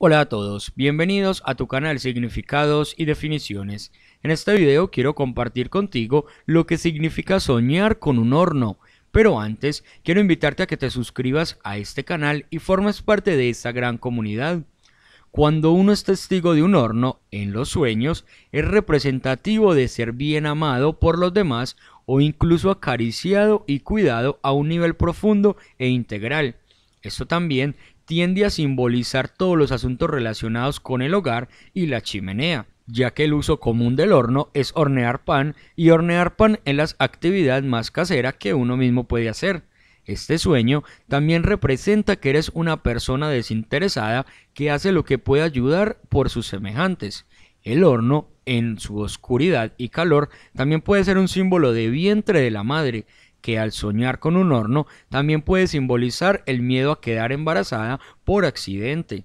Hola a todos, bienvenidos a tu canal Significados y Definiciones. En este video quiero compartir contigo lo que significa soñar con un horno. Pero antes, quiero invitarte a que te suscribas a este canal y formes parte de esta gran comunidad. Cuando uno es testigo de un horno, en los sueños, es representativo de ser bien amado por los demás o incluso acariciado y cuidado a un nivel profundo e integral. Esto también tiende a simbolizar todos los asuntos relacionados con el hogar y la chimenea, ya que el uso común del horno es hornear pan y hornear pan es la actividad más casera que uno mismo puede hacer. Este sueño también representa que eres una persona desinteresada que hace lo que puede ayudar por sus semejantes. El horno, en su oscuridad y calor, también puede ser un símbolo de vientre de la madre, que al soñar con un horno también puede simbolizar el miedo a quedar embarazada por accidente.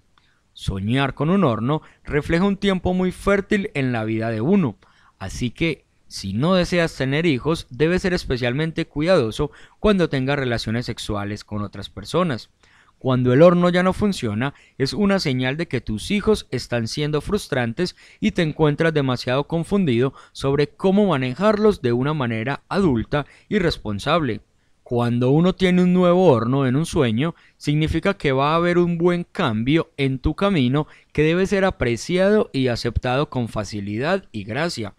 Soñar con un horno refleja un tiempo muy fértil en la vida de uno, así que si no deseas tener hijos, debes ser especialmente cuidadoso cuando tengas relaciones sexuales con otras personas. Cuando el horno ya no funciona, es una señal de que tus hijos están siendo frustrantes y te encuentras demasiado confundido sobre cómo manejarlos de una manera adulta y responsable. Cuando uno tiene un nuevo horno en un sueño, significa que va a haber un buen cambio en tu camino que debe ser apreciado y aceptado con facilidad y gracia.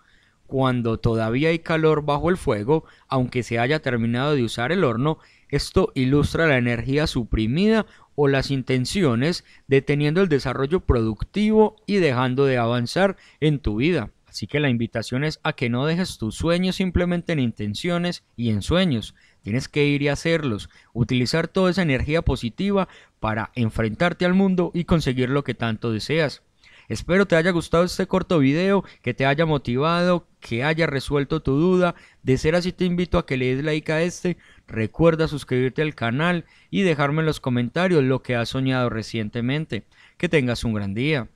Cuando todavía hay calor bajo el fuego, aunque se haya terminado de usar el horno, esto ilustra la energía suprimida o las intenciones deteniendo el desarrollo productivo y dejando de avanzar en tu vida. Así que la invitación es a que no dejes tus sueños simplemente en intenciones y en sueños. Tienes que ir y hacerlos, utilizar toda esa energía positiva para enfrentarte al mundo y conseguir lo que tanto deseas. Espero te haya gustado este corto video, que te haya motivado, que haya resuelto tu duda. De ser así, te invito a que le des like a este. Recuerda suscribirte al canal y dejarme en los comentarios lo que has soñado recientemente. Que tengas un gran día.